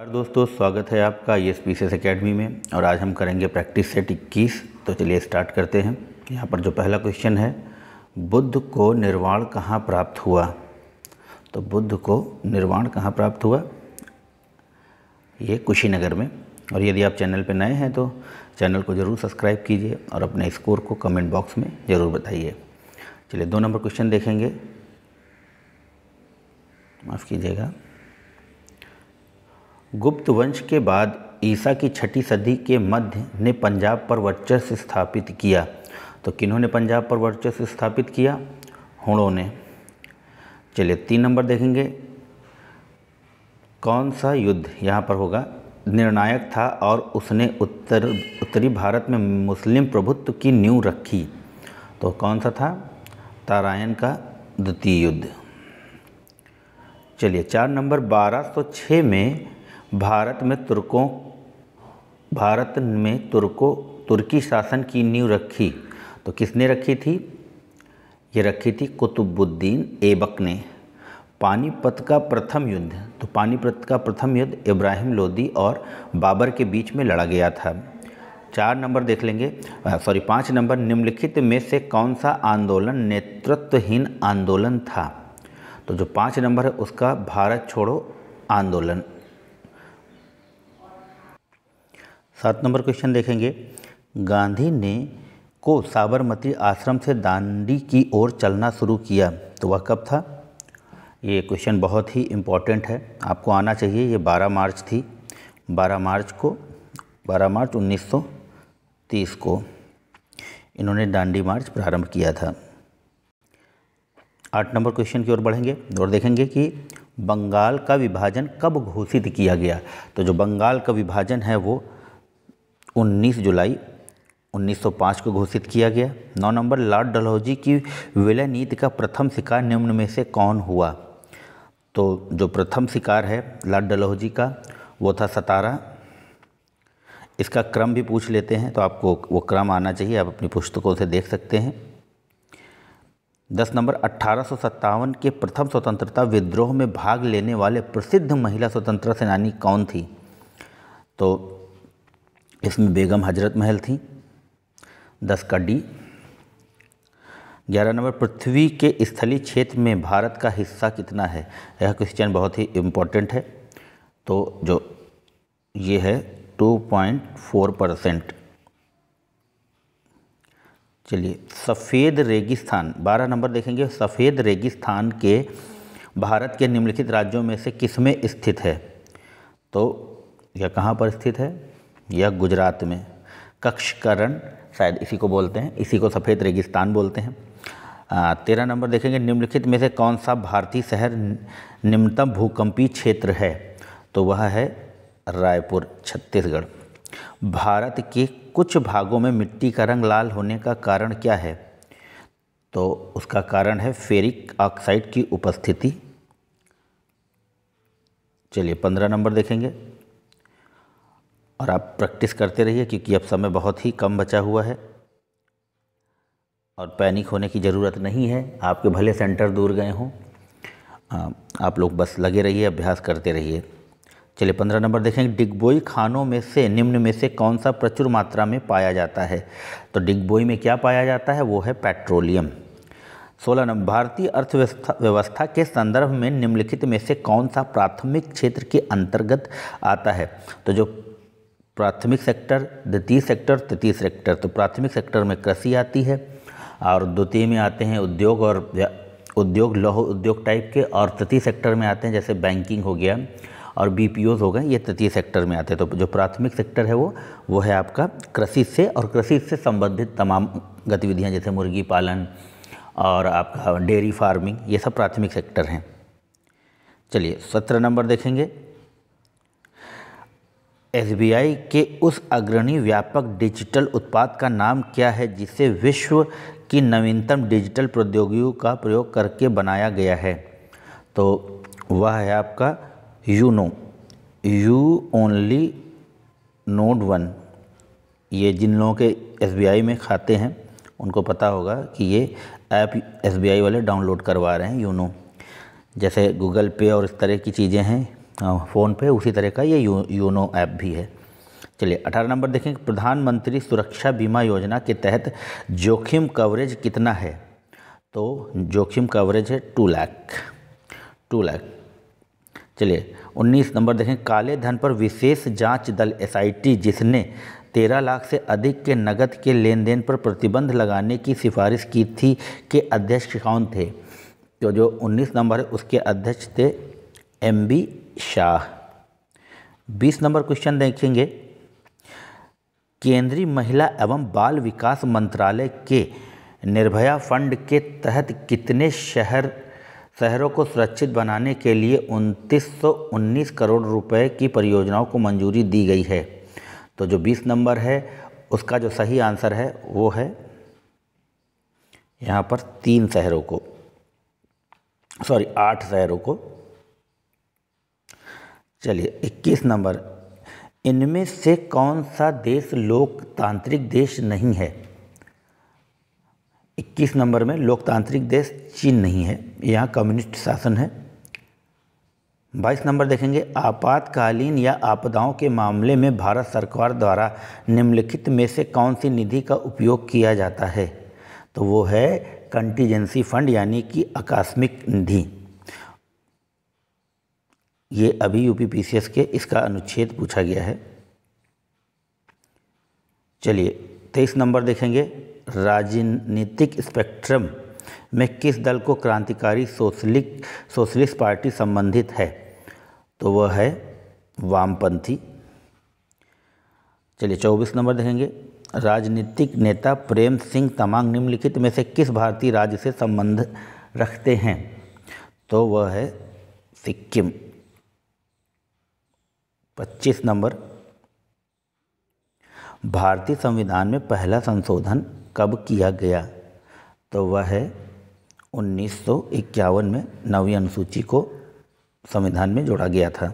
हर दोस्तों स्वागत है आपका ई एस पी एकेडमी में और आज हम करेंगे प्रैक्टिस सेट इक्कीस तो चलिए स्टार्ट करते हैं यहाँ पर जो पहला क्वेश्चन है बुद्ध को निर्वाण कहाँ प्राप्त हुआ तो बुद्ध को निर्वाण कहाँ प्राप्त हुआ ये कुशीनगर में और यदि आप चैनल पर नए हैं तो चैनल को ज़रूर सब्सक्राइब कीजिए और अपने स्कोर को कमेंट बॉक्स में ज़रूर बताइए चलिए दो नंबर क्वेश्चन देखेंगे माफ़ कीजिएगा गुप्त वंश के बाद ईसा की छठी सदी के मध्य ने पंजाब पर वर्चस्व स्थापित किया तो किन्हों ने पंजाब पर वर्चस्व स्थापित किया हुड़ों ने चलिए तीन नंबर देखेंगे कौन सा युद्ध यहाँ पर होगा निर्णायक था और उसने उत्तर उत्तरी भारत में मुस्लिम प्रभुत्व की नींव रखी तो कौन सा था तारायण का द्वितीय युद्ध चलिए चार नंबर 1206 में भारत में तुर्कों भारत में तुर्कों तुर्की शासन की नींव रखी तो किसने रखी थी ये रखी थी कुतुबुद्दीन एबक ने पानीपत का प्रथम युद्ध तो पानीपत का प्रथम युद्ध इब्राहिम लोदी और बाबर के बीच में लड़ा गया था चार नंबर देख लेंगे सॉरी पाँच नंबर निम्नलिखित में से कौन सा आंदोलन नेतृत्वहीन आंदोलन था तो जो पाँच नंबर है उसका भारत छोड़ो आंदोलन सात नंबर क्वेश्चन देखेंगे गांधी ने को साबरमती आश्रम से दांडी की ओर चलना शुरू किया तो वह कब था ये क्वेश्चन बहुत ही इम्पॉर्टेंट है आपको आना चाहिए ये 12 मार्च थी 12 मार्च को 12 मार्च 1930 को इन्होंने दांडी मार्च प्रारंभ किया था आठ नंबर क्वेश्चन की ओर बढ़ेंगे और देखेंगे कि बंगाल का विभाजन कब घोषित किया गया तो जो बंगाल का विभाजन है वो 19 जुलाई 1905 को घोषित किया गया नौ नंबर लॉर्ड डलहौजी की विलय नीति का प्रथम शिकार निम्न में से कौन हुआ तो जो प्रथम शिकार है लॉर्ड डलहौजी का वो था सतारा इसका क्रम भी पूछ लेते हैं तो आपको वो क्रम आना चाहिए आप अपनी पुस्तकों से देख सकते हैं दस नंबर अट्ठारह के प्रथम स्वतंत्रता विद्रोह में भाग लेने वाले प्रसिद्ध महिला स्वतंत्रता सेनानी कौन थी तो इसमें बेगम हजरत महल थी दस का डी ग्यारह नंबर पृथ्वी के स्थलीय क्षेत्र में भारत का हिस्सा कितना है यह क्वेश्चन बहुत ही इम्पोर्टेंट है तो जो ये है 2.4 परसेंट चलिए सफ़ेद रेगिस्तान बारह नंबर देखेंगे सफ़ेद रेगिस्तान के भारत के निम्नलिखित राज्यों में से किस में स्थित है तो यह कहाँ पर स्थित है या गुजरात में कक्षकरण शायद इसी को बोलते हैं इसी को सफ़ेद रेगिस्तान बोलते हैं तेरह नंबर देखेंगे निम्नलिखित में से कौन सा भारतीय शहर निम्नतम भूकंपी क्षेत्र है तो वह है रायपुर छत्तीसगढ़ भारत के कुछ भागों में मिट्टी का रंग लाल होने का कारण क्या है तो उसका कारण है फेरिक ऑक्साइड की उपस्थिति चलिए पंद्रह नंबर देखेंगे और आप प्रैक्टिस करते रहिए क्योंकि अब समय बहुत ही कम बचा हुआ है और पैनिक होने की ज़रूरत नहीं है आपके भले सेंटर दूर गए हों आप लोग बस लगे रहिए अभ्यास करते रहिए चलिए पंद्रह नंबर देखेंगे डिगबोई खानों में से निम्न में से कौन सा प्रचुर मात्रा में पाया जाता है तो डिगबोई में क्या पाया जाता है वो है पेट्रोलियम सोलह नंबर भारतीय अर्थव्यवस्था व्यवस्था के संदर्भ में निम्नलिखित में से कौन सा प्राथमिक क्षेत्र के अंतर्गत आता है तो जो प्राथमिक सेक्टर द्वितीय सेक्टर तृतीय सेक्टर तो प्राथमिक सेक्टर में कृषि आती है और द्वितीय में आते हैं उद्योग और उद्योग लौह उद्योग टाइप के और तृतीय सेक्टर में आते हैं जैसे बैंकिंग हो गया और बी हो गए ये तृतीय सेक्टर में आते हैं तो जो प्राथमिक सेक्टर है वो वो है आपका कृषि से और कृषि से संबंधित तमाम गतिविधियाँ जैसे मुर्गी पालन और आपका डेयरी फार्मिंग ये सब प्राथमिक सेक्टर हैं चलिए सत्रह नंबर देखेंगे एसबीआई के उस अग्रणी व्यापक डिजिटल उत्पाद का नाम क्या है जिसे विश्व की नवीनतम डिजिटल प्रौद्योगिकियों का प्रयोग करके बनाया गया है तो वह है आपका you know you only note one ये जिन लोगों के एसबीआई में खाते हैं उनको पता होगा कि ये ऐप एसबीआई वाले डाउनलोड करवा रहे हैं यूनो जैसे गूगल पे और इस तरह की चीज़ें हैं हाँ, फ़ोन पे उसी तरह का ये यू, यूनो ऐप भी है चलिए अठारह नंबर देखें प्रधानमंत्री सुरक्षा बीमा योजना के तहत जोखिम कवरेज कितना है तो जोखिम कवरेज है टू लाख टू लाख चलिए उन्नीस नंबर देखें काले धन पर विशेष जांच दल एसआईटी जिसने तेरह लाख से अधिक के नकद के लेन देन पर प्रतिबंध लगाने की सिफारिश की थी के अध्यक्ष कौन थे तो जो उन्नीस नंबर है उसके अध्यक्ष थे एम बी शाह बीस नंबर क्वेश्चन देखेंगे केंद्रीय महिला एवं बाल विकास मंत्रालय के निर्भया फंड के तहत कितने शहर शहरों को सुरक्षित बनाने के लिए 2919 करोड़ रुपए की परियोजनाओं को मंजूरी दी गई है तो जो 20 नंबर है उसका जो सही आंसर है वो है यहाँ पर तीन शहरों को सॉरी आठ शहरों को चलिए 21 नंबर इनमें से कौन सा देश लोकतांत्रिक देश नहीं है 21 नंबर में लोकतांत्रिक देश चीन नहीं है यहाँ कम्युनिस्ट शासन है 22 नंबर देखेंगे आपातकालीन या आपदाओं के मामले में भारत सरकार द्वारा निम्नलिखित में से कौन सी निधि का उपयोग किया जाता है तो वो है कंटीजेंसी फंड यानी कि आकस्मिक निधि ये अभी यू पी के इसका अनुच्छेद पूछा गया है चलिए तेईस नंबर देखेंगे राजनीतिक स्पेक्ट्रम में किस दल को क्रांतिकारी सोशलिक सोशलिस्ट पार्टी संबंधित है तो वह है वामपंथी चलिए चौबीस नंबर देखेंगे राजनीतिक नेता प्रेम सिंह तमांग निम्नलिखित में से किस भारतीय राज्य से संबंध रखते हैं तो वह है सिक्किम पच्चीस नंबर भारतीय संविधान में पहला संशोधन कब किया गया तो वह है उन्नीस में नवी अनुसूची को संविधान में जोड़ा गया था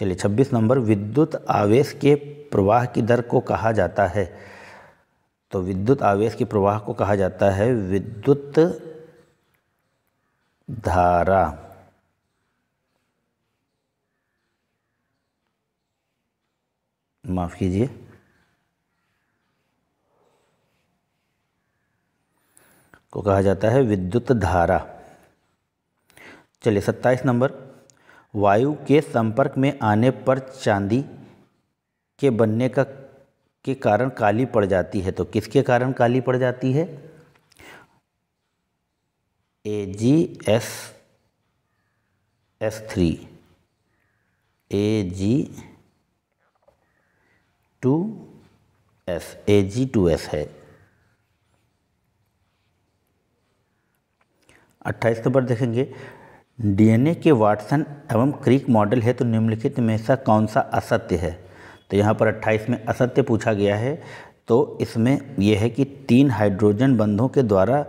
चलिए छब्बीस नंबर विद्युत आवेश के प्रवाह की दर को कहा जाता है तो विद्युत आवेश के प्रवाह को कहा जाता है विद्युत धारा माफ़ कीजिए को कहा जाता है विद्युत धारा चलिए सत्ताईस नंबर वायु के संपर्क में आने पर चांदी के बनने का के कारण काली पड़ जाती है तो किसके कारण काली पड़ जाती है A G S S three A G two S A G two S है अट्ठाईस नंबर देखेंगे डीएनए के वाटसन एवं क्रीक मॉडल है तो निम्नलिखित में से कौन सा असत्य है तो यहाँ पर 28 में असत्य पूछा गया है तो इसमें यह है कि तीन हाइड्रोजन बंधों के द्वारा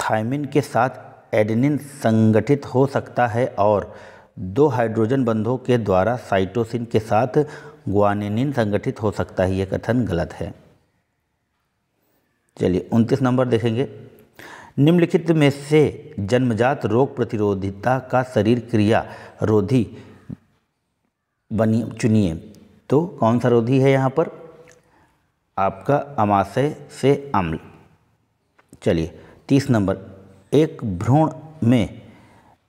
थायमिन के साथ एडेनिन संगठित हो सकता है और दो हाइड्रोजन बंधों के द्वारा साइटोसिन के साथ ग्वानिन संगठित हो सकता है ये कथन गलत है चलिए उनतीस नंबर देखेंगे निम्नलिखित में से जन्मजात रोग प्रतिरोधिता का शरीर क्रिया रोधी बनी चुनिए तो कौन सा रोधी है यहाँ पर आपका अमाशय से अम्ल चलिए तीस नंबर एक भ्रूण में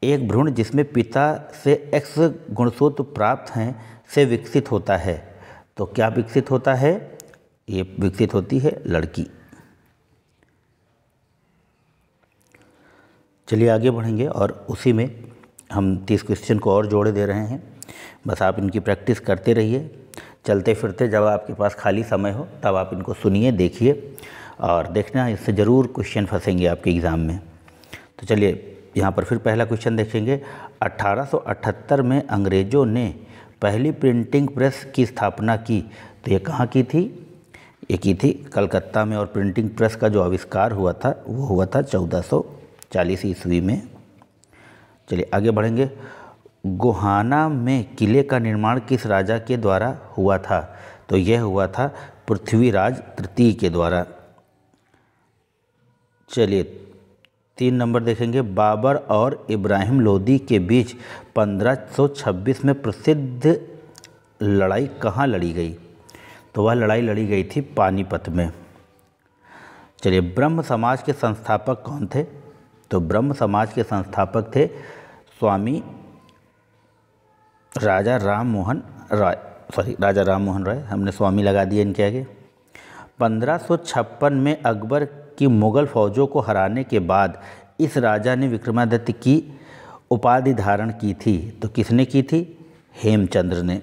एक भ्रूण जिसमें पिता से एक्स गुणसूत्र प्राप्त हैं से विकसित होता है तो क्या विकसित होता है ये विकसित होती है लड़की चलिए आगे बढ़ेंगे और उसी में हम तीस क्वेश्चन को और जोड़े दे रहे हैं बस आप इनकी प्रैक्टिस करते रहिए चलते फिरते जब आपके पास खाली समय हो तब आप इनको सुनिए देखिए और देखना इससे ज़रूर क्वेश्चन फंसेंगे आपके एग्ज़ाम में तो चलिए यहाँ पर फिर पहला क्वेश्चन देखेंगे 1878 में अंग्रेज़ों ने पहली प्रिंटिंग प्रेस की स्थापना की तो ये कहाँ की थी ये की थी कलकत्ता में और प्रिंटिंग प्रेस का जो आविष्कार हुआ था वो हुआ था 1440 ईस्वी में चलिए आगे बढ़ेंगे गोहाना में किले का निर्माण किस राजा के द्वारा हुआ था तो यह हुआ था पृथ्वीराज तृतीय के द्वारा चलिए तीन नंबर देखेंगे बाबर और इब्राहिम लोदी के बीच 1526 में प्रसिद्ध लड़ाई कहाँ लड़ी गई तो वह लड़ाई लड़ी गई थी पानीपत में चलिए ब्रह्म समाज के संस्थापक कौन थे तो ब्रह्म समाज के संस्थापक थे स्वामी राजा राम मोहन राय सॉरी राजा राम मोहन राय हमने स्वामी लगा दिए इनके आगे छप्पन में अकबर कि मुग़ल फ़ौजों को हराने के बाद इस राजा ने विक्रमादित्य की उपाधि धारण की थी तो किसने की थी हेमचंद्र ने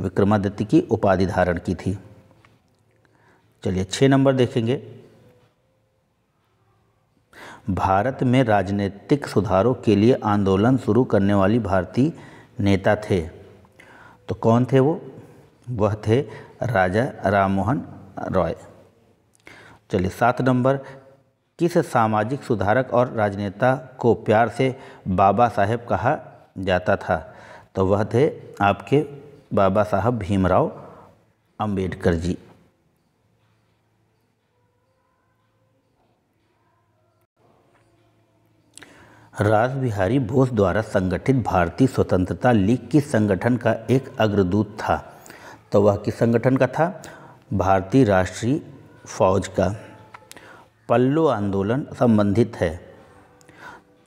विक्रमादित्य की उपाधि धारण की थी चलिए छः नंबर देखेंगे भारत में राजनीतिक सुधारों के लिए आंदोलन शुरू करने वाली भारतीय नेता थे तो कौन थे वो वह थे राजा राममोहन रॉय चलिए सात नंबर किस सामाजिक सुधारक और राजनेता को प्यार से बाबा साहेब कहा जाता था तो वह थे आपके बाबा साहब भीमराव अंबेडकर जी राज बिहारी बोस द्वारा संगठित भारतीय स्वतंत्रता लीग किस संगठन का एक अग्रदूत था तो वह किस संगठन का था भारतीय राष्ट्रीय फौज का पल्लू आंदोलन संबंधित है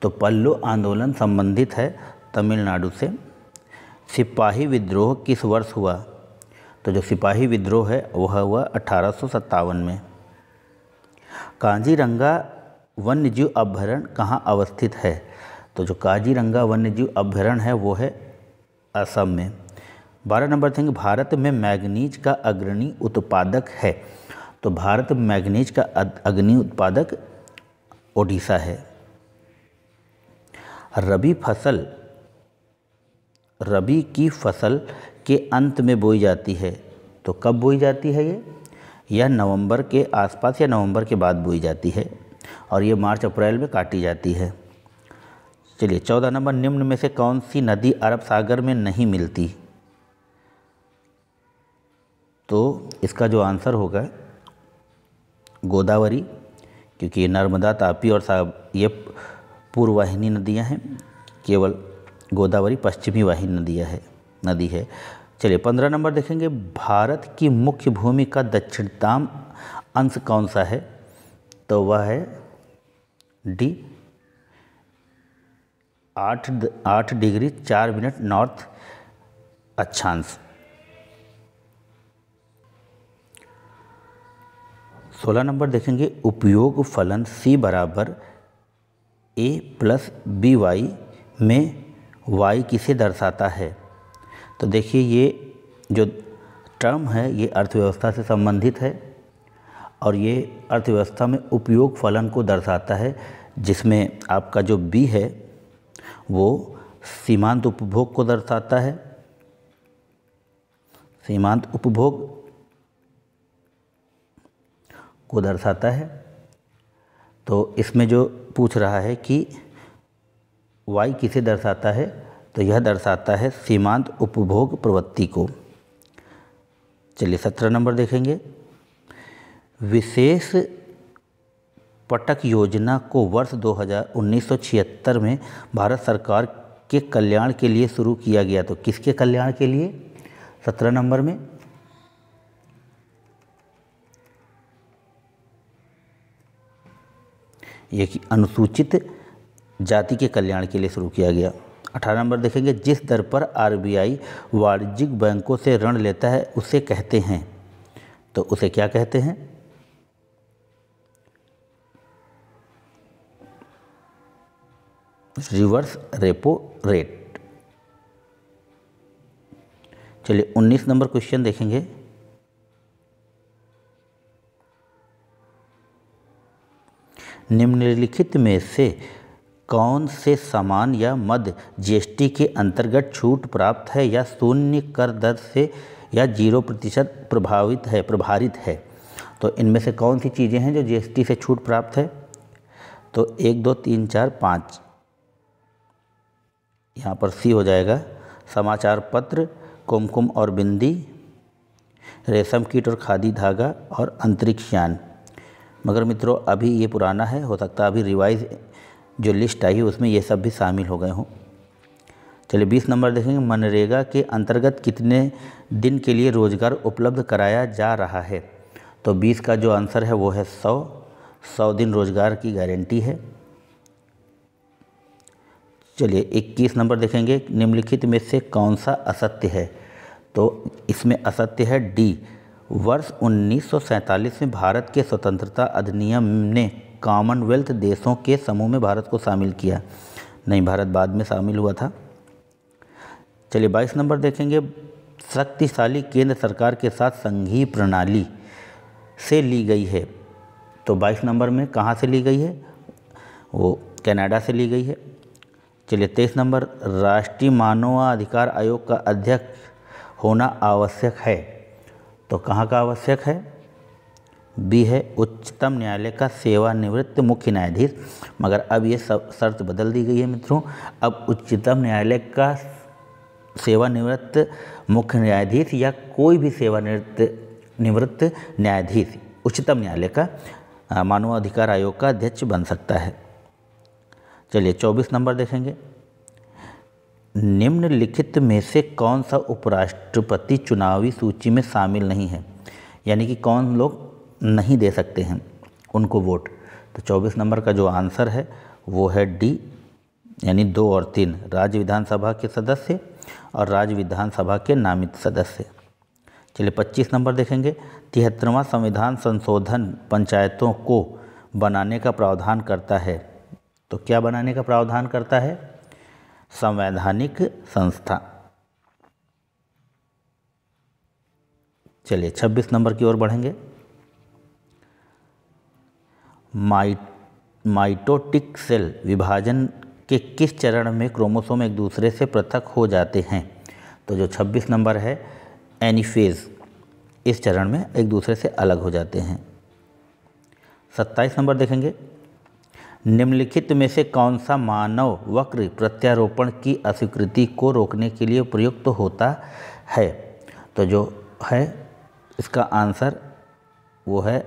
तो पल्लू आंदोलन संबंधित है तमिलनाडु से सिपाही विद्रोह किस वर्ष हुआ तो जो सिपाही विद्रोह है वह हुआ अठारह में काजीरंगा वन्यजीव अभ्यारण्य कहाँ अवस्थित है तो जो काजीरंगा वन्यजीव अभ्यारण्य है वो है असम में बारह नंबर थिंग भारत में मैग्नीज का अग्रणी उत्पादक है तो भारत मैग्नीज का अग्नि उत्पादक ओडिशा है रबी फसल रबी की फसल के अंत में बोई जाती है तो कब बोई जाती है ये यह नवंबर के आसपास या नवंबर के बाद बोई जाती है और ये मार्च अप्रैल में काटी जाती है चलिए चौदह नंबर निम्न में से कौन सी नदी अरब सागर में नहीं मिलती तो इसका जो आंसर होगा गोदावरी क्योंकि ये नर्मदा तापी और साहब ये पूर्ववाहिनी नदियाँ हैं केवल गोदावरी पश्चिमी वाहिनी नदियाँ है नदी है चलिए पंद्रह नंबर देखेंगे भारत की मुख्य भूमि का दक्षिणताम अंश कौन सा है तो वह है डी आठ आठ डिग्री चार मिनट नॉर्थ अक्षांश सोलह नंबर देखेंगे उपयोग फलन c बराबर ए प्लस बी वाई में y किसे दर्शाता है तो देखिए ये जो टर्म है ये अर्थव्यवस्था से संबंधित है और ये अर्थव्यवस्था में उपयोग फलन को दर्शाता है जिसमें आपका जो बी है वो सीमांत उपभोग को दर्शाता है सीमांत उपभोग को दर्शाता है तो इसमें जो पूछ रहा है कि वाई किसे दर्शाता है तो यह दर्शाता है सीमांत उपभोग प्रवृत्ति को चलिए सत्रह नंबर देखेंगे विशेष पटक योजना को वर्ष 2019-76 में भारत सरकार के कल्याण के लिए शुरू किया गया तो किसके कल्याण के लिए सत्रह नंबर में ये कि अनुसूचित जाति के कल्याण के लिए शुरू किया गया अठारह नंबर देखेंगे जिस दर पर आरबीआई वाणिज्यिक बैंकों से ऋण लेता है उसे कहते हैं तो उसे क्या कहते हैं रिवर्स रेपो रेट चलिए 19 नंबर क्वेश्चन देखेंगे निम्नलिखित में से कौन से सामान या मद जीएसटी के अंतर्गत छूट प्राप्त है या शून्य कर दर से या जीरो प्रतिशत प्रभावित है प्रभारित है तो इनमें से कौन सी चीज़ें हैं जो जीएसटी से छूट प्राप्त है तो एक दो तीन चार पाँच यहाँ पर सी हो जाएगा समाचार पत्र कुमकुम और बिंदी रेशम कीट और खादी धागा और अंतरिक्ष यान मगर मित्रों अभी ये पुराना है हो सकता है अभी रिवाइज जो लिस्ट आई है उसमें ये सब भी शामिल हो गए हों चलिए बीस नंबर देखेंगे मनरेगा के अंतर्गत कितने दिन के लिए रोज़गार उपलब्ध कराया जा रहा है तो बीस का जो आंसर है वो है सौ सौ दिन रोज़गार की गारंटी है चलिए इक्कीस नंबर देखेंगे निम्नलिखित में से कौन सा असत्य है तो इसमें असत्य है डी वर्ष 1947 में भारत के स्वतंत्रता अधिनियम ने कॉमनवेल्थ देशों के समूह में भारत को शामिल किया नहीं भारत बाद में शामिल हुआ था चलिए 22 नंबर देखेंगे शक्तिशाली केंद्र सरकार के साथ संघीय प्रणाली से ली गई है तो 22 नंबर में कहाँ से ली गई है वो कनाडा से ली गई है चलिए तेईस नंबर राष्ट्रीय मानवाधिकार आयोग का अध्यक्ष होना आवश्यक है तो कहाँ का आवश्यक है बी है उच्चतम न्यायालय का सेवानिवृत्त मुख्य न्यायाधीश मगर अब ये सब शर्त बदल दी गई है मित्रों अब उच्चतम न्यायालय का सेवानिवृत्त मुख्य न्यायाधीश या कोई भी सेवानिवृत्त निवृत्त न्यायाधीश उच्चतम न्यायालय का मानवाधिकार आयोग का अध्यक्ष बन सकता है चलिए चौबीस नंबर देखेंगे निम्नलिखित में से कौन सा उपराष्ट्रपति चुनावी सूची में शामिल नहीं है यानी कि कौन लोग नहीं दे सकते हैं उनको वोट तो 24 नंबर का जो आंसर है वो है डी यानी दो और तीन राज्य विधानसभा के सदस्य और राज्य विधानसभा के नामित सदस्य चलिए 25 नंबर देखेंगे तिहत्तरवां संविधान संशोधन पंचायतों को बनाने का प्रावधान करता है तो क्या बनाने का प्रावधान करता है संवैधानिक संस्था चलिए 26 नंबर की ओर बढ़ेंगे माइट माइटोटिक सेल विभाजन के किस चरण में क्रोमोसोम एक दूसरे से पृथक हो जाते हैं तो जो 26 नंबर है एनीफेज इस चरण में एक दूसरे से अलग हो जाते हैं 27 नंबर देखेंगे निम्नलिखित में से कौन सा मानव वक्र प्रत्यारोपण की अस्वीकृति को रोकने के लिए प्रयुक्त तो होता है तो जो है इसका आंसर वो है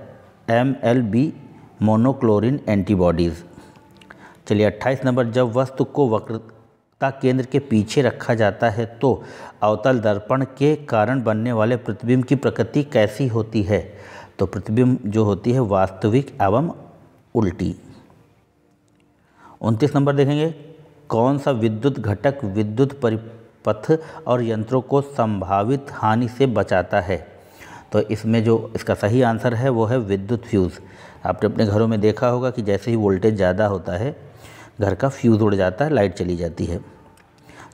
M L B monoclonal antibodies चलिए अट्ठाईस नंबर जब वस्तु को वक्रता केंद्र के पीछे रखा जाता है तो अवतल दर्पण के कारण बनने वाले प्रतिबिंब की प्रकृति कैसी होती है तो प्रतिबिंब जो होती है वास्तविक एवं उल्टी उनतीस नंबर देखेंगे कौन सा विद्युत घटक विद्युत परिपथ और यंत्रों को संभावित हानि से बचाता है तो इसमें जो इसका सही आंसर है वो है विद्युत फ्यूज़ आपने अपने घरों में देखा होगा कि जैसे ही वोल्टेज ज़्यादा होता है घर का फ्यूज़ उड़ जाता है लाइट चली जाती है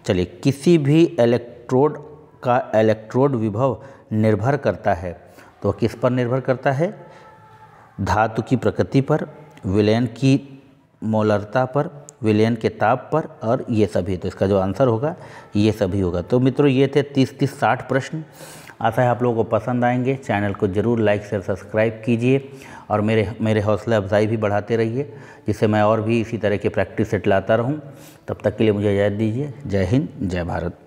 चलिए किसी भी इलेक्ट्रोड का इलेक्ट्रोड विभव निर्भर करता है तो किस पर निर्भर करता है धातु की प्रकृति पर विलयन की मोलरता पर विलयन के ताप पर और ये सभी तो इसका जो आंसर होगा ये सभी होगा तो मित्रों ये थे तीस तीस साठ प्रश्न आशा है आप लोगों को पसंद आएंगे चैनल को ज़रूर लाइक शेयर सब्सक्राइब कीजिए और मेरे मेरे हौसले अफजाई भी बढ़ाते रहिए जिससे मैं और भी इसी तरह के प्रैक्टिस सेट लाता रहूँ तब तक के लिए मुझे इजाज़त दीजिए जय हिंद जय भारत